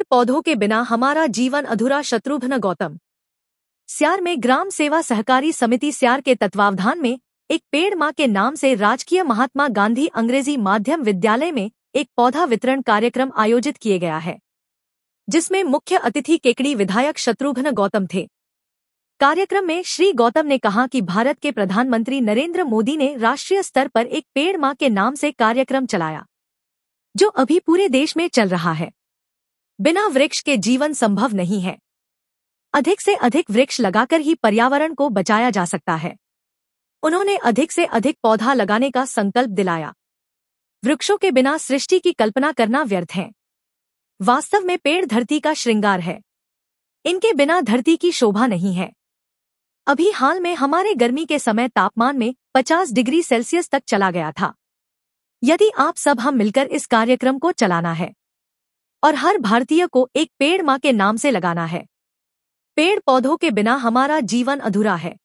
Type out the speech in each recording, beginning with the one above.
पेड़ पौधों के बिना हमारा जीवन अधूरा शत्रुघ्न गौतम स्यार में ग्राम सेवा सहकारी समिति स्यार के तत्वावधान में एक पेड़ माँ के नाम से राजकीय महात्मा गांधी अंग्रेजी माध्यम विद्यालय में एक पौधा वितरण कार्यक्रम आयोजित किए गया है जिसमें मुख्य अतिथि केकड़ी विधायक शत्रुघ्न गौतम थे कार्यक्रम में श्री गौतम ने कहा कि भारत के प्रधानमंत्री नरेंद्र मोदी ने राष्ट्रीय स्तर पर एक पेड़ माँ के नाम से कार्यक्रम चलाया जो अभी पूरे देश में चल रहा है बिना वृक्ष के जीवन संभव नहीं है अधिक से अधिक वृक्ष लगाकर ही पर्यावरण को बचाया जा सकता है उन्होंने अधिक से अधिक पौधा लगाने का संकल्प दिलाया वृक्षों के बिना सृष्टि की कल्पना करना व्यर्थ है वास्तव में पेड़ धरती का श्रृंगार है इनके बिना धरती की शोभा नहीं है अभी हाल में हमारे गर्मी के समय तापमान में 50 डिग्री सेल्सियस तक चला गया था यदि आप सब हम मिलकर इस कार्यक्रम को चलाना है और हर भारतीय को एक पेड़ माँ के नाम से लगाना है पेड़ पौधों के बिना हमारा जीवन अधूरा है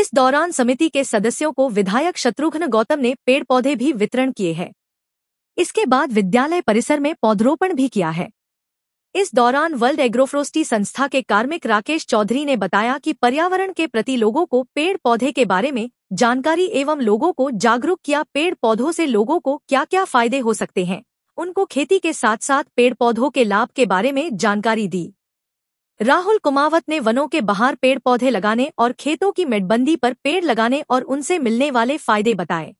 इस दौरान समिति के सदस्यों को विधायक शत्रुघ्न गौतम ने पेड़ पौधे भी वितरण किए हैं इसके बाद विद्यालय परिसर में पौधरोपण भी किया है इस दौरान वर्ल्ड एग्रोफ्रोस्टी संस्था के कार्मिक राकेश चौधरी ने बताया कि पर्यावरण के प्रति लोगों को पेड़ पौधे के बारे में जानकारी एवं लोगों को जागरूक किया पेड़ पौधों से लोगों को क्या क्या फायदे हो सकते हैं उनको खेती के साथ साथ पेड़ पौधों के लाभ के बारे में जानकारी दी राहुल कुमावत ने वनों के बाहर पेड़ पौधे लगाने और खेतों की मेटबंदी पर पेड़ लगाने और उनसे मिलने वाले फायदे बताए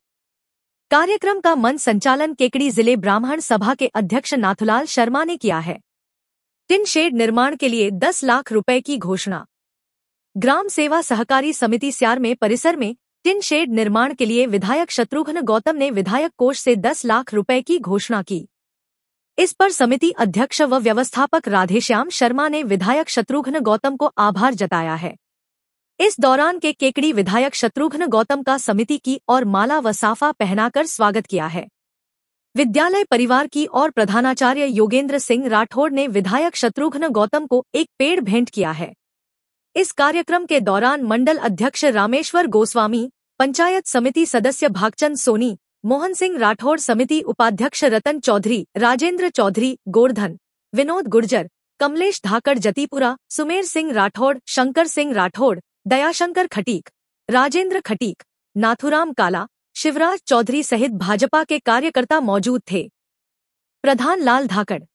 कार्यक्रम का मन संचालन केकड़ी जिले ब्राह्मण सभा के अध्यक्ष नाथुलाल शर्मा ने किया है टिन शेड निर्माण के लिए 10 लाख रुपए की घोषणा ग्राम सेवा सहकारी समिति सियार में परिसर में टिन शेड निर्माण के लिए विधायक शत्रुघ्न गौतम ने विधायक कोष से 10 लाख रुपए की घोषणा की इस पर समिति अध्यक्ष व व्यवस्थापक राधेश्याम शर्मा ने विधायक शत्रुघ्न गौतम को आभार जताया है इस दौरान के केकड़ी विधायक शत्रुघ्न गौतम का समिति की और माला व साफा पहनाकर स्वागत किया है विद्यालय परिवार की और प्रधानाचार्य योगेंद्र सिंह राठौड़ ने विधायक शत्रुघ्न गौतम को एक पेड़ भेंट किया है इस कार्यक्रम के दौरान मंडल अध्यक्ष रामेश्वर गोस्वामी पंचायत समिति सदस्य भागचंद सोनी मोहन सिंह राठौड़ समिति उपाध्यक्ष रतन चौधरी राजेंद्र चौधरी गोर्धन विनोद गुर्जर कमलेश धाकड़ जतीपुरा सुमेर सिंह राठौड़ शंकर सिंह राठौड़ दयाशंकर खटीक राजेंद्र खटीक नाथुराम काला शिवराज चौधरी सहित भाजपा के कार्यकर्ता मौजूद थे प्रधान लाल धाकड़